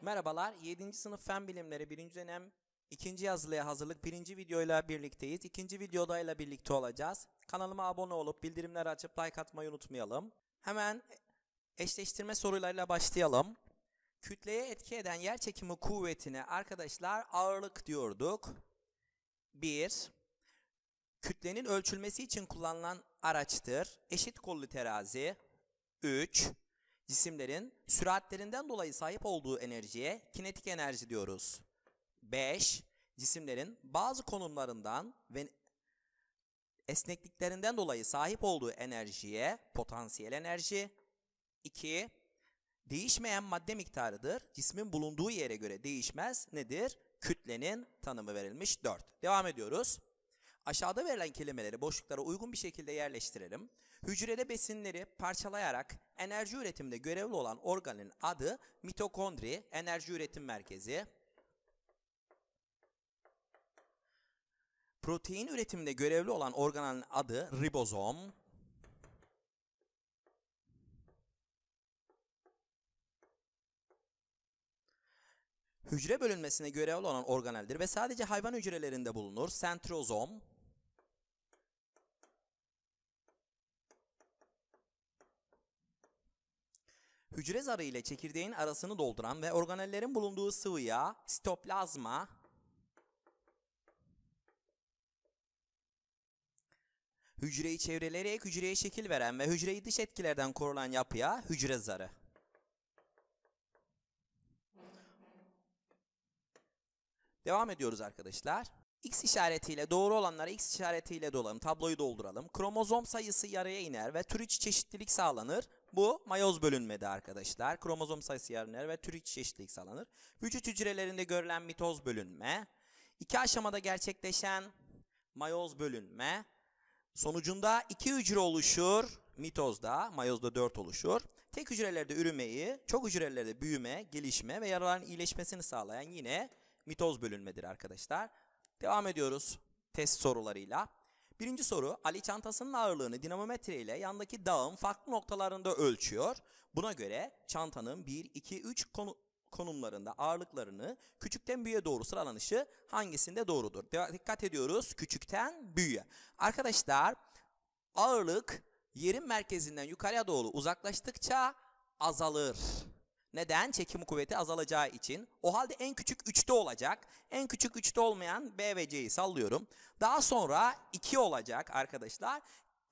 Merhabalar, 7. sınıf fen bilimleri 1. dönem 2. yazılıya hazırlık 1. videoyla birlikteyiz. 2. videodayla birlikte olacağız. Kanalıma abone olup bildirimleri açıp like atmayı unutmayalım. Hemen eşleştirme sorularıyla başlayalım. Kütleye etki eden yer çekimi kuvvetine arkadaşlar ağırlık diyorduk. 1. Kütlenin ölçülmesi için kullanılan araçtır. Eşit kollu terazi. 3 cisimlerin süratlerinden dolayı sahip olduğu enerjiye kinetik enerji diyoruz. 5. Cisimlerin bazı konumlarından ve esnekliklerinden dolayı sahip olduğu enerjiye potansiyel enerji. 2. Değişmeyen madde miktarıdır. Cismin bulunduğu yere göre değişmez. Nedir? Kütlenin tanımı verilmiş. 4. Devam ediyoruz. Aşağıda verilen kelimeleri boşluklara uygun bir şekilde yerleştirelim. Hücrede besinleri parçalayarak enerji üretiminde görevli olan organın adı mitokondri, enerji üretim merkezi. Protein üretiminde görevli olan organın adı ribozom. Hücre bölünmesine görevli olan organeldir ve sadece hayvan hücrelerinde bulunur. Sentrozom. Hücre zarı ile çekirdeğin arasını dolduran ve organellerin bulunduğu sıvıya sitoplazma hücreyi çevreleyerek hücreye şekil veren ve hücreyi dış etkilerden korulan yapıya hücre zarı. Devam ediyoruz arkadaşlar. X işaretiyle doğru olanlara X işaretiyle dolalım. Tabloyu dolduralım. Kromozom sayısı yarıya iner ve tür içi çeşitlilik sağlanır. Bu mayoz bölünmedi arkadaşlar. Kromozom sayısı yarınır ve tür çeşitlilik sağlanır. Vücut hücrelerinde görülen mitoz bölünme, iki aşamada gerçekleşen mayoz bölünme, sonucunda iki hücre oluşur. Mitozda, mayozda dört oluşur. Tek hücrelerde üremeyi, çok hücrelerde büyüme, gelişme ve yaraların iyileşmesini sağlayan yine mitoz bölünmedir arkadaşlar. Devam ediyoruz test sorularıyla. Birinci soru Ali çantasının ağırlığını dinamometre ile yandaki dağın farklı noktalarında ölçüyor. Buna göre çantanın 1, 2, 3 konu konumlarında ağırlıklarını küçükten büyüğe doğru sıralanışı hangisinde doğrudur? Dikkat ediyoruz küçükten büyüğe. Arkadaşlar ağırlık yerin merkezinden yukarıya doğru uzaklaştıkça azalır. Neden? Çekim kuvveti azalacağı için. O halde en küçük 3'te olacak. En küçük 3'te olmayan B ve C'yi sallıyorum. Daha sonra 2 olacak arkadaşlar.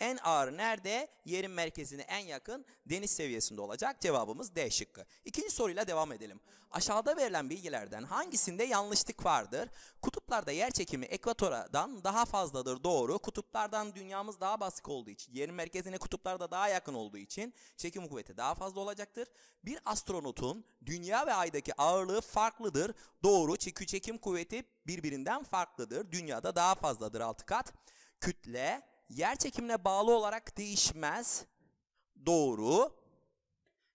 En ağır nerede? Yerin merkezine en yakın deniz seviyesinde olacak. Cevabımız D şıkkı. İkinci soruyla devam edelim. Aşağıda verilen bilgilerden hangisinde yanlışlık vardır? Kutuplarda yer çekimi ekvatordan daha fazladır doğru. Kutuplardan dünyamız daha baskı olduğu için, yerin merkezine kutuplarda daha yakın olduğu için çekim kuvveti daha fazla olacaktır. Bir astronotun dünya ve aydaki ağırlığı farklıdır. Doğru. Çünkü çekim kuvveti birbirinden farklıdır. Dünyada daha fazladır Altı kat. Kütle yer çekimine bağlı olarak değişmez. Doğru.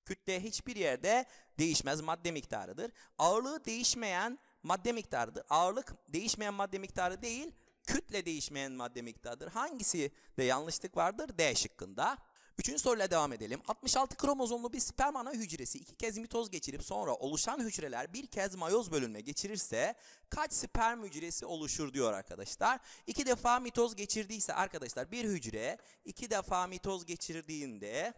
Kütle hiçbir yerde değişmez madde miktarıdır. Ağırlığı değişmeyen madde miktarıdır. Ağırlık değişmeyen madde miktarı değil, kütle değişmeyen madde miktarıdır. Hangisi de yanlışlık vardır? D şıkkında. Üçüncü soruyla devam edelim. 66 kromozomlu bir sperm ana hücresi iki kez mitoz geçirip sonra oluşan hücreler bir kez mayoz bölünme geçirirse kaç sperm hücresi oluşur diyor arkadaşlar. İki defa mitoz geçirdiyse arkadaşlar bir hücre iki defa mitoz geçirdiğinde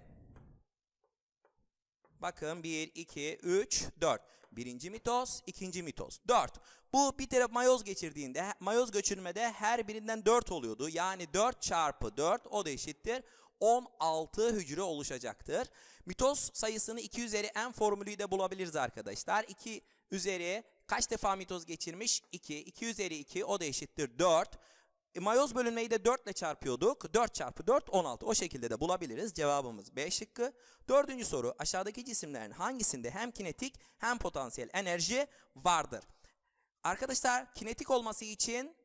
Bakın 1, 2, 3, 4. Birinci mitoz, ikinci mitoz. 4. Bu bir taraf mayoz geçirdiğinde, mayoz göçürmede her birinden 4 oluyordu. Yani 4 çarpı 4 o da eşittir. 16 hücre oluşacaktır. Mitoz sayısını 2 üzeri n formülüyle de bulabiliriz arkadaşlar. 2 üzeri kaç defa mitoz geçirmiş? 2. 2 üzeri 2 o da eşittir 4. E, mayoz bölünmeyi de 4 ile çarpıyorduk. 4 çarpı 4 16. O şekilde de bulabiliriz. Cevabımız B şıkkı. Dördüncü soru. Aşağıdaki cisimlerin hangisinde hem kinetik hem potansiyel enerji vardır? Arkadaşlar kinetik olması için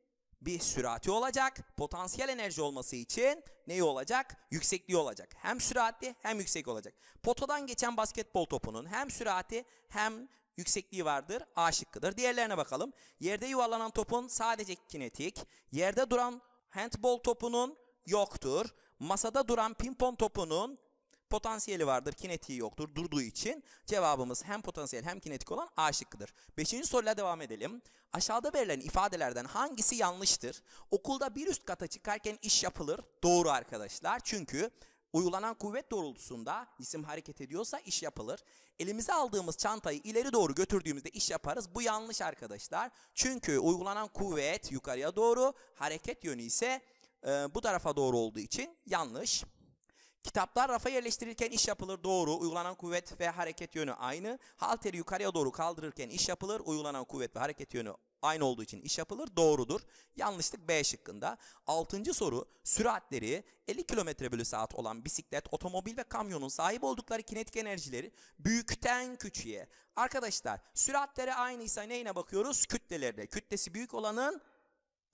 bir sürati olacak. Potansiyel enerji olması için neyi olacak? Yüksekliği olacak. Hem süratli hem yüksek olacak. Potadan geçen basketbol topunun hem sürati hem yüksekliği vardır. A şıkkıdır. Diğerlerine bakalım. Yerde yuvarlanan topun sadece kinetik. Yerde duran handbol topunun yoktur. Masada duran pimpon topunun Potansiyeli vardır, kinetiği yoktur durduğu için cevabımız hem potansiyel hem kinetik olan A şıkkıdır. Beşinci soruyla devam edelim. Aşağıda verilen ifadelerden hangisi yanlıştır? Okulda bir üst kata çıkarken iş yapılır. Doğru arkadaşlar. Çünkü uygulanan kuvvet doğrultusunda cisim hareket ediyorsa iş yapılır. Elimize aldığımız çantayı ileri doğru götürdüğümüzde iş yaparız. Bu yanlış arkadaşlar. Çünkü uygulanan kuvvet yukarıya doğru, hareket yönü ise e, bu tarafa doğru olduğu için yanlış. Kitaplar rafa yerleştirirken iş yapılır doğru, uygulanan kuvvet ve hareket yönü aynı. Halteri yukarıya doğru kaldırırken iş yapılır, uygulanan kuvvet ve hareket yönü aynı olduğu için iş yapılır doğrudur. Yanlışlık B şıkkında. Altıncı soru süratleri 50 km bölü saat olan bisiklet, otomobil ve kamyonun sahip oldukları kinetik enerjileri büyükten küçüğe. Arkadaşlar süratleri aynıysa neyine bakıyoruz? Kütlelerine. Kütlesi büyük olanın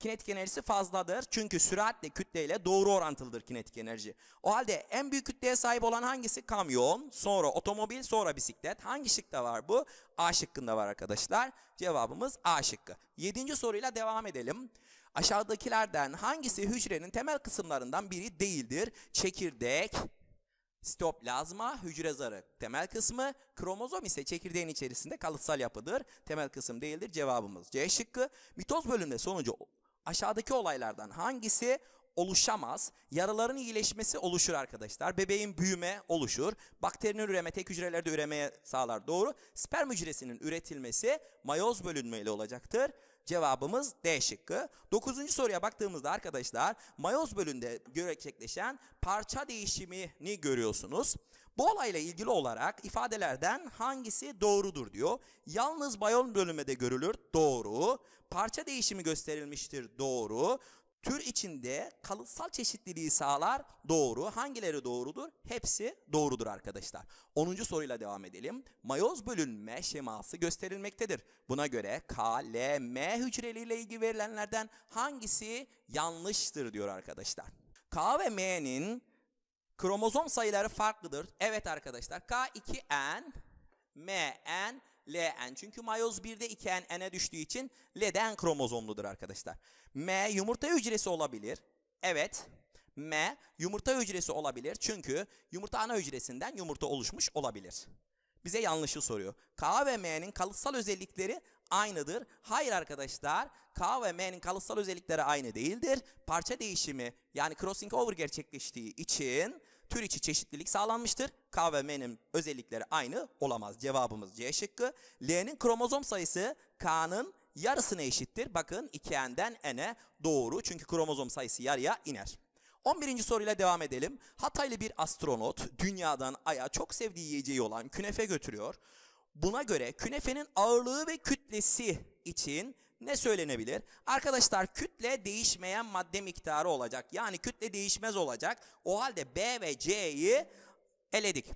kinetik enerjisi fazladır. Çünkü süratle kütleyle doğru orantılıdır kinetik enerji. O halde en büyük kütleye sahip olan hangisi? Kamyon, sonra otomobil, sonra bisiklet. Hangi şıkta var bu? A şıkkında var arkadaşlar. Cevabımız A şıkkı. Yedinci soruyla devam edelim. Aşağıdakilerden hangisi hücrenin temel kısımlarından biri değildir? Çekirdek, Stoplazma hücre zarı temel kısmı, kromozom ise çekirdeğin içerisinde kalıtsal yapıdır. Temel kısım değildir cevabımız. C şıkkı mitoz bölümünde sonucu Aşağıdaki olaylardan hangisi oluşamaz? Yaraların iyileşmesi oluşur arkadaşlar. Bebeğin büyüme oluşur. Bakterinin üreme, tek hücrelerde üremeye sağlar. Doğru. Sperm hücresinin üretilmesi mayoz bölünmeyle olacaktır. Cevabımız D şıkkı. Dokuzuncu soruya baktığımızda arkadaşlar mayoz bölünde gerçekleşen parça değişimini görüyorsunuz. Bu olayla ilgili olarak ifadelerden hangisi doğrudur diyor. Yalnız bayon bölümede görülür doğru. Parça değişimi gösterilmiştir doğru. Tür içinde kalıtsal çeşitliliği sağlar doğru. Hangileri doğrudur? Hepsi doğrudur arkadaşlar. 10. soruyla devam edelim. Mayoz bölünme şeması gösterilmektedir. Buna göre K, L, M hücreleriyle ilgili verilenlerden hangisi yanlıştır diyor arkadaşlar. K ve M'nin Kromozom sayıları farklıdır. Evet arkadaşlar K2N, MN, LN. Çünkü mayoz 1'de 2N N'e düştüğü için L'den kromozomludur arkadaşlar. M yumurta hücresi olabilir. Evet. M yumurta hücresi olabilir. Çünkü yumurta ana hücresinden yumurta oluşmuş olabilir. Bize yanlışı soruyor. K ve M'nin kalıtsal özellikleri aynıdır. Hayır arkadaşlar K ve M'nin kalıtsal özellikleri aynı değildir. Parça değişimi yani crossing over gerçekleştiği için tür içi çeşitlilik sağlanmıştır. K ve M'nin özellikleri aynı olamaz. Cevabımız C şıkkı. L'nin kromozom sayısı K'nın yarısına eşittir. Bakın 2N'den N'e doğru çünkü kromozom sayısı yarıya iner. 11. soruyla devam edelim. Hataylı bir astronot dünyadan Ay'a çok sevdiği yiyeceği olan künefe götürüyor. Buna göre künefenin ağırlığı ve kütlesi için ne söylenebilir? Arkadaşlar kütle değişmeyen madde miktarı olacak. Yani kütle değişmez olacak. O halde B ve C'yi eledik.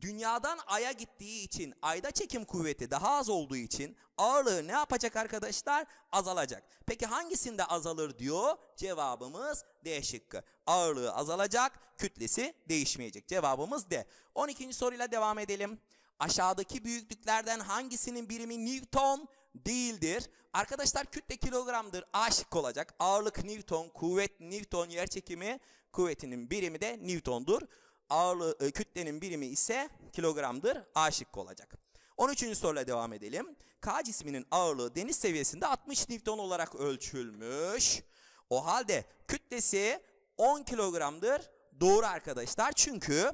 Dünyadan Ay'a gittiği için Ay'da çekim kuvveti daha az olduğu için ağırlığı ne yapacak arkadaşlar? Azalacak. Peki hangisinde azalır diyor? Cevabımız D şıkkı. Ağırlığı azalacak, kütlesi değişmeyecek. Cevabımız D. 12. soruyla devam edelim. Aşağıdaki büyüklüklerden hangisinin birimi Newton değildir? Arkadaşlar kütle kilogramdır. A olacak. Ağırlık Newton, kuvvet Newton, yer çekimi kuvvetinin birimi de Newton'dur. Ağırlığı, e, kütlenin birimi ise kilogramdır. A olacak. 13. soruyla devam edelim. K cisminin ağırlığı deniz seviyesinde 60 Newton olarak ölçülmüş. O halde kütlesi 10 kilogramdır. Doğru arkadaşlar çünkü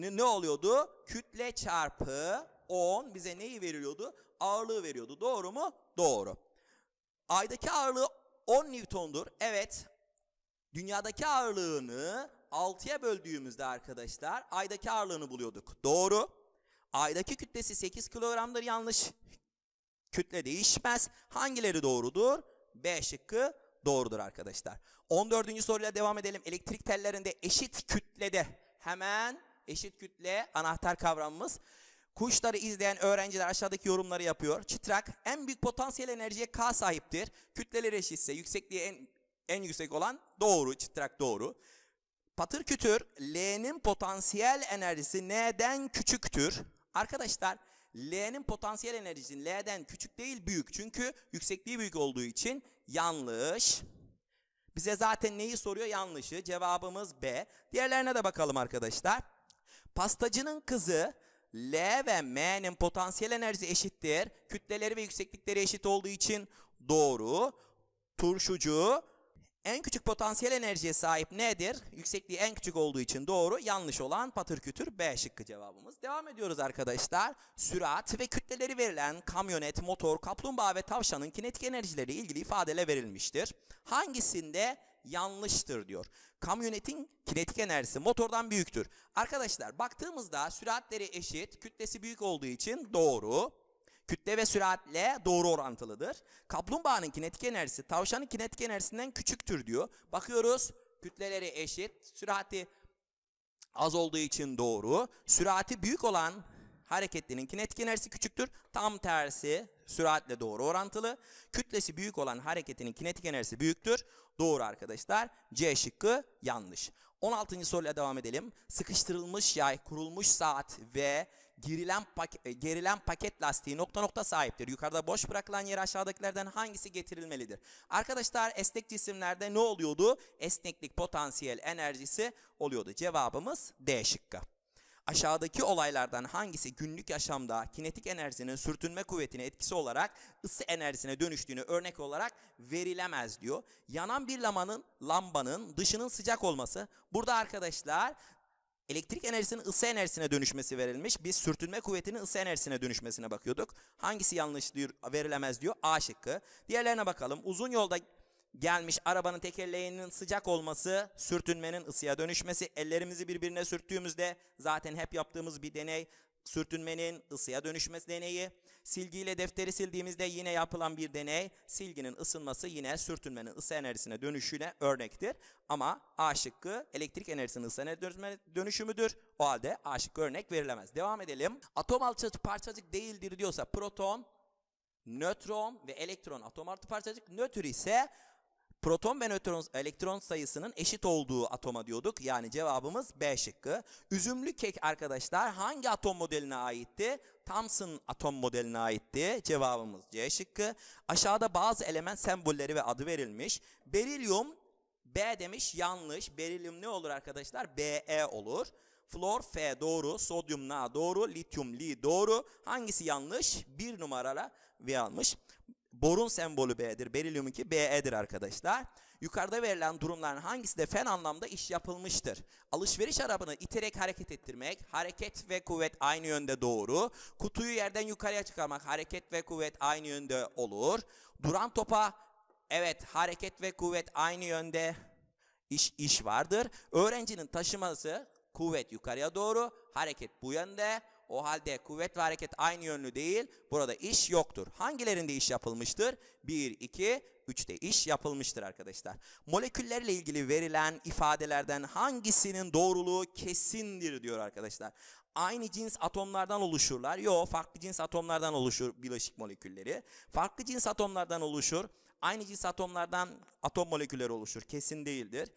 ne, ne oluyordu? Kütle çarpı 10 bize neyi veriyordu? Ağırlığı veriyordu. Doğru mu? Doğru. Aydaki ağırlığı 10 Newton'dur. Evet. Dünyadaki ağırlığını 6'ya böldüğümüzde arkadaşlar aydaki ağırlığını buluyorduk. Doğru. Aydaki kütlesi 8 kilogramdır yanlış. Kütle değişmez. Hangileri doğrudur? B şıkkı doğrudur arkadaşlar. 14. soruyla devam edelim. Elektrik tellerinde eşit kütlede hemen eşit kütle anahtar kavramımız. Kuşları izleyen öğrenciler aşağıdaki yorumları yapıyor. Çıtrak en büyük potansiyel enerjiye K sahiptir. Kütleleri eşitse yüksekliği en, en yüksek olan doğru. Çıtrak doğru. Patır kütür L'nin potansiyel enerjisi N'den küçüktür. Arkadaşlar L'nin potansiyel enerjisi L'den küçük değil büyük. Çünkü yüksekliği büyük olduğu için yanlış. Bize zaten neyi soruyor? Yanlışı. Cevabımız B. Diğerlerine de bakalım arkadaşlar. Pastacının kızı L ve M'nin potansiyel enerjisi eşittir. Kütleleri ve yükseklikleri eşit olduğu için doğru. Turşucu en küçük potansiyel enerjiye sahip nedir? Yüksekliği en küçük olduğu için doğru. Yanlış olan patır kütür B şıkkı cevabımız. Devam ediyoruz arkadaşlar. Sürat ve kütleleri verilen kamyonet, motor, kaplumbağa ve tavşanın kinetik enerjileri ilgili ifadeyle verilmiştir. Hangisinde yanlıştır diyor. Kamyonetin kinetik enerjisi motordan büyüktür. Arkadaşlar baktığımızda süratleri eşit, kütlesi büyük olduğu için doğru. Kütle ve süratle doğru orantılıdır. Kaplumbağanın kinetik enerjisi tavşanın kinetik enerjisinden küçüktür diyor. Bakıyoruz kütleleri eşit, sürati az olduğu için doğru. Sürati büyük olan hareketlinin kinetik enerjisi küçüktür. Tam tersi süratle doğru orantılı. Kütlesi büyük olan hareketinin kinetik enerjisi büyüktür. Doğru arkadaşlar. C şıkkı yanlış. 16. soruyla devam edelim. Sıkıştırılmış yay, kurulmuş saat ve gerilen, paket, e, gerilen paket lastiği nokta nokta sahiptir. Yukarıda boş bırakılan yere aşağıdakilerden hangisi getirilmelidir? Arkadaşlar esnek cisimlerde ne oluyordu? Esneklik potansiyel enerjisi oluyordu. Cevabımız D şıkkı. Aşağıdaki olaylardan hangisi günlük yaşamda kinetik enerjinin sürtünme kuvvetine etkisi olarak ısı enerjisine dönüştüğünü örnek olarak verilemez diyor. Yanan bir lamanın, lambanın dışının sıcak olması. Burada arkadaşlar elektrik enerjisinin ısı enerjisine dönüşmesi verilmiş. Biz sürtünme kuvvetinin ısı enerjisine dönüşmesine bakıyorduk. Hangisi yanlış diyor, verilemez diyor? A şıkkı. Diğerlerine bakalım. Uzun yolda gelmiş arabanın tekerleğinin sıcak olması, sürtünmenin ısıya dönüşmesi, ellerimizi birbirine sürttüğümüzde zaten hep yaptığımız bir deney sürtünmenin ısıya dönüşmesi deneyi, silgiyle defteri sildiğimizde yine yapılan bir deney, silginin ısınması yine sürtünmenin ısı enerjisine dönüşüne örnektir. Ama A şıkkı elektrik enerjisinin ısı enerjisine dönüşümüdür. O halde A şıkkı örnek verilemez. Devam edelim. Atom alçacık parçacık değildir diyorsa proton, nötron ve elektron atom artı parçacık, nötr ise Proton ve nötron elektron sayısının eşit olduğu atoma diyorduk. Yani cevabımız B şıkkı. Üzümlü kek arkadaşlar hangi atom modeline aitti? Thomson atom modeline aitti. Cevabımız C şıkkı. Aşağıda bazı element sembolleri ve adı verilmiş. Berilyum B demiş yanlış. Berilyum ne olur arkadaşlar? BE olur. Flor F doğru, sodyum Na doğru, lityum Li doğru. Hangisi yanlış? Bir numaralı V almış. Borun sembolü B'dir. Berilyumunki BE'dir arkadaşlar. Yukarıda verilen durumların hangisi de fen anlamda iş yapılmıştır. Alışveriş arabını iterek hareket ettirmek, hareket ve kuvvet aynı yönde doğru. Kutuyu yerden yukarıya çıkarmak, hareket ve kuvvet aynı yönde olur. Duran topa, evet hareket ve kuvvet aynı yönde iş, iş vardır. Öğrencinin taşıması, kuvvet yukarıya doğru, hareket bu yönde, o halde kuvvet ve hareket aynı yönlü değil. Burada iş yoktur. Hangilerinde iş yapılmıştır? 1, 2, 3'te iş yapılmıştır arkadaşlar. Moleküllerle ilgili verilen ifadelerden hangisinin doğruluğu kesindir diyor arkadaşlar. Aynı cins atomlardan oluşurlar. Yok farklı cins atomlardan oluşur bileşik molekülleri. Farklı cins atomlardan oluşur. Aynı cins atomlardan atom molekülleri oluşur. Kesin değildir.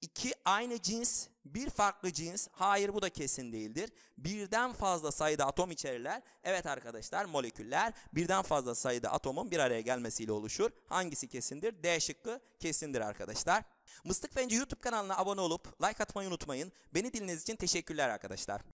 İki aynı cins, bir farklı cins. Hayır bu da kesin değildir. Birden fazla sayıda atom içerirler. Evet arkadaşlar moleküller birden fazla sayıda atomun bir araya gelmesiyle oluşur. Hangisi kesindir? D şıkkı kesindir arkadaşlar. Mıstık Fence YouTube kanalına abone olup like atmayı unutmayın. Beni dinlediğiniz için teşekkürler arkadaşlar.